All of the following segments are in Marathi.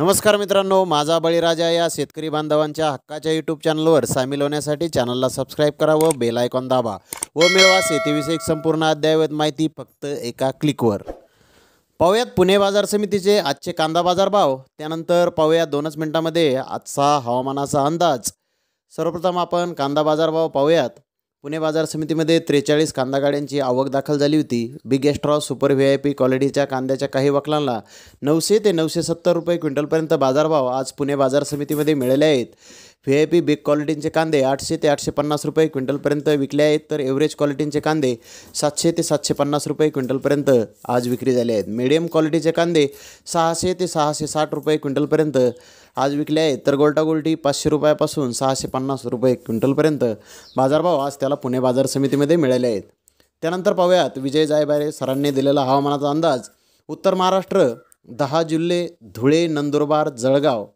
नमस्कार मित्रांनो माझा बळीराजा या शेतकरी बांधवांच्या हक्काच्या यूट्यूब चॅनलवर सामील होण्यासाठी चॅनलला सबस्क्राईब करा व बेल आयकॉन दाबा व मिळवा शेतीविषयक संपूर्ण अद्ययावत माहिती फक्त एका क्लिकवर पाहूयात पुणे बाजार समितीचे आजचे कांदा बाजार भाव त्यानंतर पाहूया दोनच मिनिटांमध्ये आजचा हवामानाचा अंदाज सर्वप्रथम आपण कांदा बाजार भाव पाहूयात पुणे बाजार समितीमध्ये त्रेचाळीस कांदा गाड्यांची आवक दाखल झाली होती big extra super V I P क्वालिटीच्या कांद्याच्या काही वकलांना नऊशे ते नऊशे सत्तर रुपये क्विंटलपर्यंत बाजारभाव आज पुणे बाजार समितीमध्ये मिळाले आहेत व्ही आय पी बिग क्वालिटीचे कांदे आठशे ते आठशे पन्नास रुपये क्विंटलपर्यंत विकले आहेत तर एव्हरेज क्वालिटींचे कांदे सातशे ते सातशे पन्नास रुपये क्विंटलपर्यंत आज विक्री झाले आहेत मिडियम क्वालिटीचे कांदे सहाशे ते सहाशे साठ रुपये क्विंटलपर्यंत आज विकले आहेत तर गोलटा गोलटी पाचशे रुपयापासून सहाशे पन्नास रुपये क्विंटलपर्यंत बाजारभाव आज त्याला पुणे बाजार समितीमध्ये मिळाले आहेत त्यानंतर पाहूयात विजय जायबारे सरांनी दिलेला हवामानाचा अंदाज उत्तर महाराष्ट्र दहा जिल्हे धुळे नंदुरबार जळगाव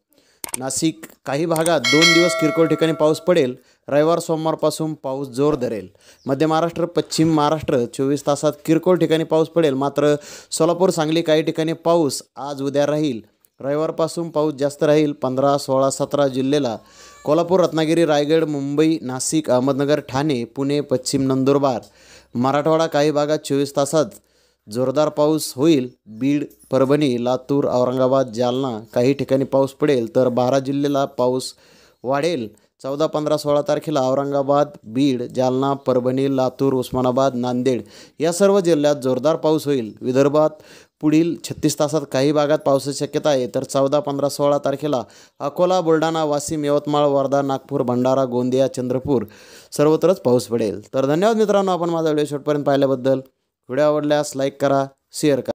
नाशिक काही भागात दोन दिवस किरकोळ ठिकाणी पाऊस पडेल रविवार सोमवारपासून पाऊस जोर धरेल मध्य महाराष्ट्र पश्चिम महाराष्ट्र चोवीस तासात किरकोळ ठिकाणी पाऊस पडेल मात्र सोलापूर सांगली काही ठिकाणी पाऊस आज उद्या राहील रविवारपासून पाऊस जास्त राहील पंधरा सोळा सतरा जिल्ह्याला कोल्हापूर रत्नागिरी रायगड मुंबई नाशिक अहमदनगर ठाणे पुणे पश्चिम नंदुरबार मराठवाडा काही भागात चोवीस तासात जोरदार पाऊस होईल बीड परभणी लातूर औरंगाबाद जालना काही ठिकाणी पाऊस पडेल तर बारा जिल्ह्याला पाऊस वाढेल चौदा पंधरा सोळा तारखेला औरंगाबाद बीड जालना परभणी लातूर उस्मानाबाद नांदेड या सर्व जिल्ह्यात जोरदार पाऊस होईल विदर्भात पुढील छत्तीस तासात काही भागात पावसाची शक्यता आहे तर चौदा पंधरा सोळा तारखेला अकोला बुलढाणा वाशिम यवतमाळ वर्धा नागपूर भंडारा गोंदिया चंद्रपूर सर्वत्रच पाऊस पडेल तर धन्यवाद मित्रांनो आपण माझा व्हिडिओ शेवटपर्यंत पाहिल्याबद्दल व्हिडिओ आवडल्यास लाईक करा शेअर करा